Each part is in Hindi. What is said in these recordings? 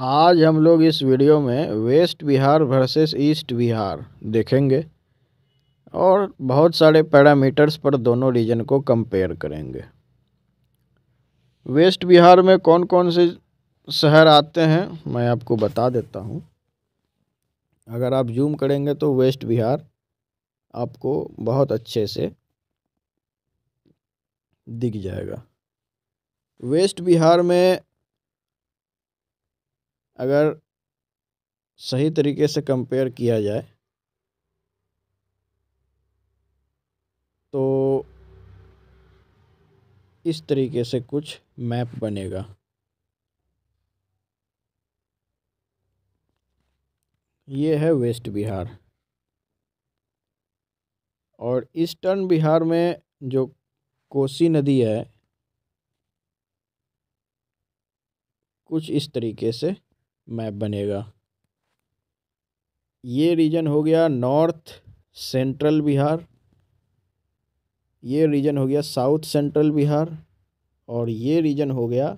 आज हम लोग इस वीडियो में west Bihar versus east Bihar देखेंगे और बहुत सारे पैरामीटर्स पर दोनों रीजन को कंपेयर करेंगे वेस्ट बिहार में कौन कौन से शहर आते हैं मैं आपको बता देता हूँ अगर आप जूम करेंगे तो वेस्ट बिहार आपको बहुत अच्छे से दिख जाएगा वेस्ट बिहार में अगर सही तरीके से कंपेयर किया जाए तो इस तरीके से कुछ मैप बनेगा ये है वेस्ट बिहार और ईस्टर्न बिहार में जो कोसी नदी है कुछ इस तरीके से मैप बनेगा ये रीजन हो गया नॉर्थ सेंट्रल बिहार ये रीजन हो गया साउथ सेंट्रल बिहार और ये रीजन हो गया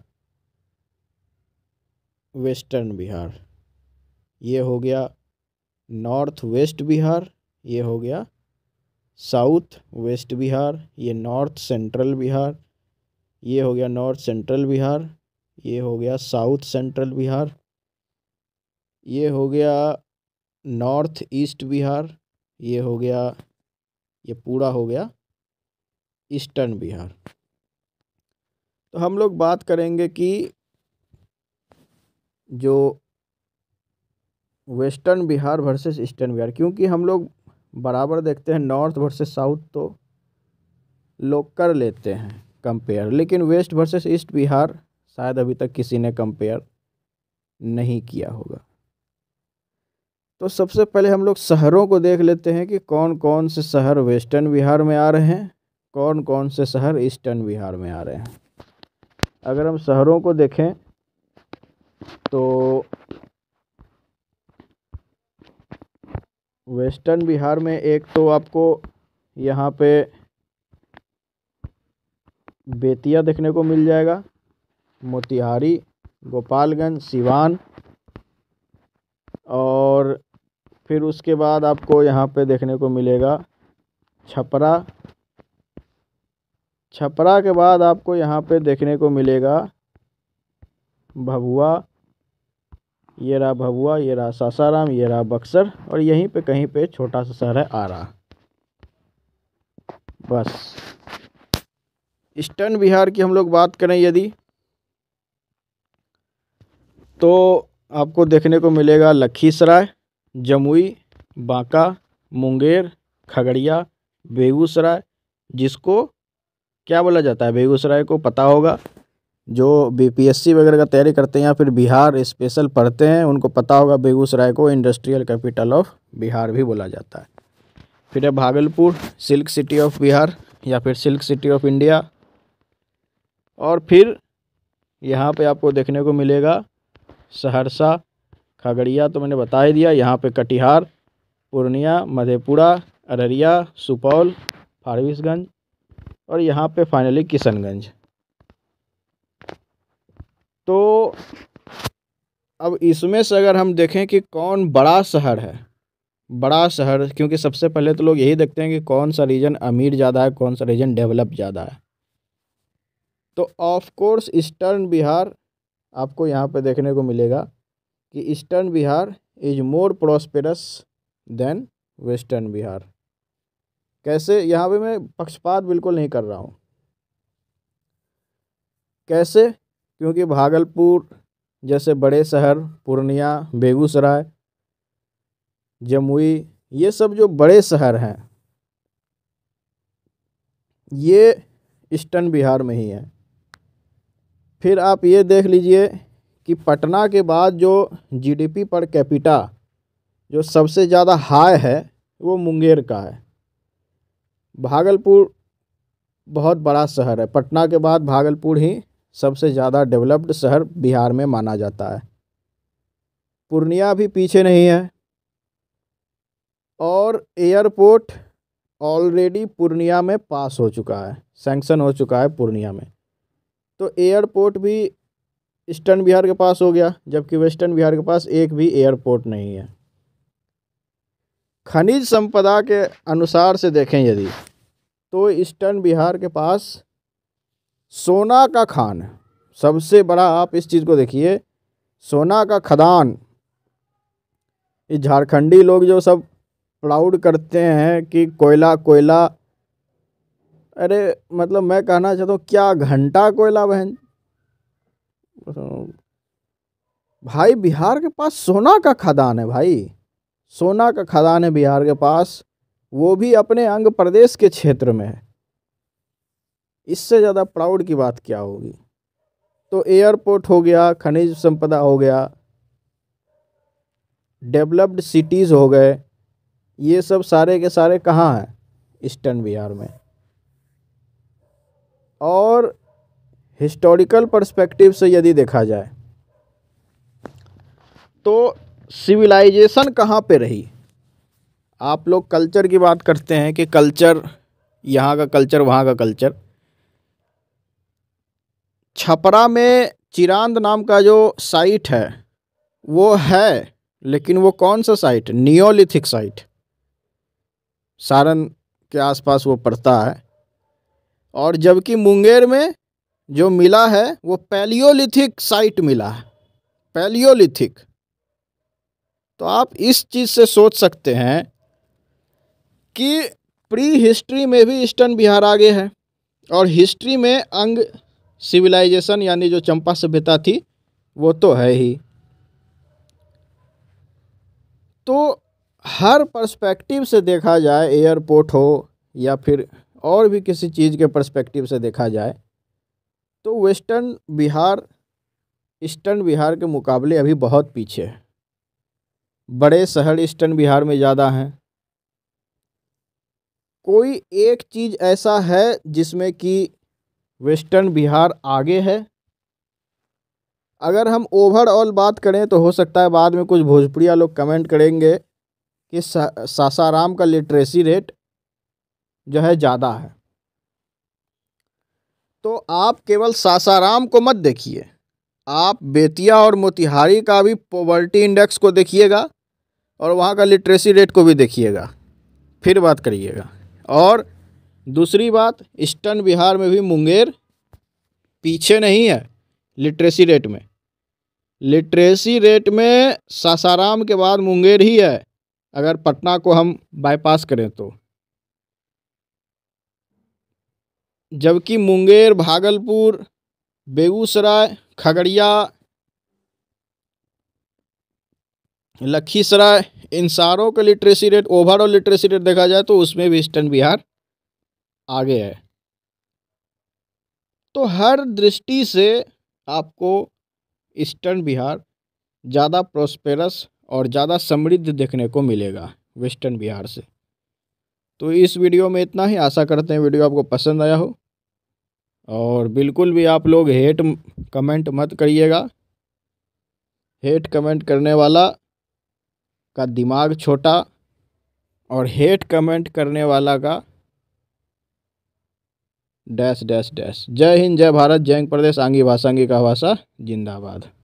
वेस्टर्न बिहार ये हो गया नॉर्थ वेस्ट बिहार ये हो गया साउथ वेस्ट बिहार ये नॉर्थ सेंट्रल बिहार ये हो गया नॉर्थ सेंट्रल बिहार ये हो गया साउथ सेंट्रल बिहार ये हो गया नॉर्थ ईस्ट बिहार ये हो गया ये पूरा हो गया ईस्टर्न बिहार तो हम लोग बात करेंगे कि जो western Bihar versus eastern Bihar क्योंकि हम लोग बराबर देखते हैं नॉर्थ वर्सेस साउथ तो लोग कर लेते हैं कंपेयर लेकिन वेस्ट वर्सेस ईस्ट बिहार शायद अभी तक किसी ने कंपेयर नहीं किया होगा तो सबसे पहले हम लोग शहरों को देख लेते हैं कि कौन कौन से शहर वेस्टर्न बिहार में आ रहे हैं कौन कौन से शहर ईस्टर्न बिहार में आ रहे हैं अगर हम शहरों को देखें तो वेस्टर्न बिहार में एक तो आपको यहाँ पे बेतिया देखने को मिल जाएगा मोतिहारी गोपालगंज सिवान और फिर उसके बाद आपको यहाँ पे देखने को मिलेगा छपरा छपरा के बाद आपको यहाँ पे देखने को मिलेगा भभुआ ये रहा भभुआ ये रहा सासाराम ये रहा बक्सर और यहीं पे कहीं पे छोटा सा शहर है आरा बस ईस्टर्न बिहार की हम लोग बात करें यदि तो आपको देखने को मिलेगा लखीसराय जमुई बांका मुंगेर खगड़िया बेगूसराय जिसको क्या बोला जाता है बेगूसराय को पता होगा जो बी पी एस सी वगैरह का तैयारी करते हैं या फिर बिहार स्पेशल पढ़ते हैं उनको पता होगा बेगूसराय को इंडस्ट्रियल कैपिटल ऑफ बिहार भी बोला जाता है फिर है Bhagalpur silk city of Bihar या फिर सिल्क सिटी ऑफ इंडिया और फिर यहाँ पे आपको देखने को मिलेगा सहरसा खगड़िया तो मैंने बता ही दिया यहाँ पे कटिहार पूर्णिया मधेपुरा अररिया सुपौल फारबिसगंज और यहाँ पे फाइनली किशनगंज तो अब इसमें से अगर हम देखें कि कौन बड़ा शहर है बड़ा शहर क्योंकि सबसे पहले तो लोग यही देखते हैं कि कौन सा रीजन अमीर ज़्यादा है कौन सा रीजन डेवलप ज़्यादा है तो ऑफ कोर्स ईस्टर्न बिहार आपको यहाँ पे देखने को मिलेगा कि eastern Bihar is more prosperous than western Bihar कैसे यहाँ पे मैं पक्षपात बिल्कुल नहीं कर रहा हूँ कैसे क्योंकि भागलपुर जैसे बड़े शहर पूर्णिया बेगूसराय जमुई ये सब जो बड़े शहर हैं ये ईस्टर्न बिहार में ही है फिर आप ये देख लीजिए कि पटना के बाद जो जीडीपी पर कैपिटा जो सबसे ज़्यादा हाई है वो मुंगेर का है भागलपुर बहुत बड़ा शहर है पटना के बाद भागलपुर ही सबसे ज़्यादा डेवलप्ड शहर बिहार में माना जाता है पूर्णिया भी पीछे नहीं है और एयरपोर्ट ऑलरेडी पूर्णिया में पास हो चुका है सैंक्शन हो चुका है पूर्णिया में तो एयरपोर्ट भी ईस्टर्न बिहार के पास हो गया जबकि वेस्टर्न बिहार के पास एक भी एयरपोर्ट नहीं है खनिज संपदा के अनुसार से देखें यदि तो ईस्टर्न बिहार के पास सोना का खान सबसे बड़ा आप इस चीज़ को देखिए सोना का खदान ये झारखंडी लोग जो सब प्राउड करते हैं कि कोयला कोयला अरे मतलब मैं कहना चाहता हूँ क्या घंटा कोयला बहन भाई बिहार के पास सोना का खदान है भाई सोना का खदान है बिहार के पास वो भी अपने अंग प्रदेश के क्षेत्र में है इससे ज़्यादा प्राउड की बात क्या होगी तो एयरपोर्ट हो गया खनिज संपदा हो गया डेवलप्ड सिटीज़ हो गए ये सब सारे के सारे कहाँ हैं ईस्टर्न बिहार में और हिस्टोरिकल परस्पेक्टिव से यदि देखा जाए तो सिविलाइजेशन कहाँ पे रही आप लोग कल्चर की बात करते हैं कि कल्चर यहाँ का कल्चर वहाँ का कल्चर छपरा में चिरांद नाम का जो साइट है वो है लेकिन वो कौन सा साइट नियोलिथिक साइट सारण के आसपास वो पड़ता है और जबकि मुंगेर में जो मिला है वो पैलियोलिथिक साइट मिला है पैलियोलिथिक तो आप इस चीज़ से सोच सकते हैं कि प्री हिस्ट्री में भी ईस्टर्न बिहार आगे है और हिस्ट्री में अंग सिविलाइजेशन यानी जो चंपा सभ्यता थी वो तो है ही तो हर पर्सपेक्टिव से देखा जाए एयरपोर्ट हो या फिर और भी किसी चीज़ के पर्सपेक्टिव से देखा जाए तो वेस्टर्न बिहार ईस्टर्न बिहार के मुकाबले अभी बहुत पीछे है बड़े शहर ईस्टर्न बिहार में ज़्यादा हैं कोई एक चीज़ ऐसा है जिसमें कि वेस्टर्न बिहार आगे है अगर हम ओवरऑल बात करें तो हो सकता है बाद में कुछ भोजपुरिया लोग कमेंट करेंगे कि सासाराम का लिटरेसी रेट जो है ज़्यादा है तो आप केवल सासाराम को मत देखिए आप बेतिया और मोतिहारी का भी पॉवर्टी इंडेक्स को देखिएगा और वहाँ का लिटरेसी रेट को भी देखिएगा फिर बात करिएगा और दूसरी बात ईस्टर्न बिहार में भी मुंगेर पीछे नहीं है लिटरेसी रेट में लिटरेसी रेट में सासाराम के बाद मुंगेर ही है अगर पटना को हम बाईपास करें तो जबकि मुंगेर भागलपुर बेगूसराय खगड़िया लखीसराय इन सारों का literacy rate overall literacy rate देखा जाए तो उसमें वेस्टर्न बिहार आगे है तो हर दृष्टि से आपको ईस्टर्न बिहार ज़्यादा प्रोस्पेरस और ज़्यादा समृद्ध देखने को मिलेगा वेस्टर्न बिहार से तो इस वीडियो में इतना ही आशा करते हैं वीडियो आपको पसंद आया हो और बिल्कुल भी आप लोग हेट कमेंट मत करिएगा हेट कमेंट करने वाला का दिमाग छोटा और हेट कमेंट करने वाला का डैश डैश डैश जय हिंद जय भारत जय प्रदेश आंगी भाषांगी का भाषा जिंदाबाद